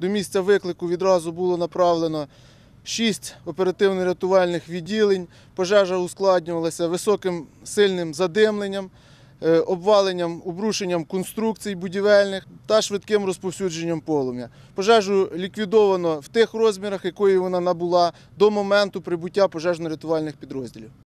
До місця виклику відразу було направлено шість оперативно-рятувальних відділень. Пожежа ускладнювалася високим сильним задимленням, е, обваленням, обрушенням конструкцій будівельних та швидким розповсюдженням полум'я. Пожежу ліквідовано в тих розмірах, якої вона набула до моменту прибуття пожежно-рятувальних підрозділів.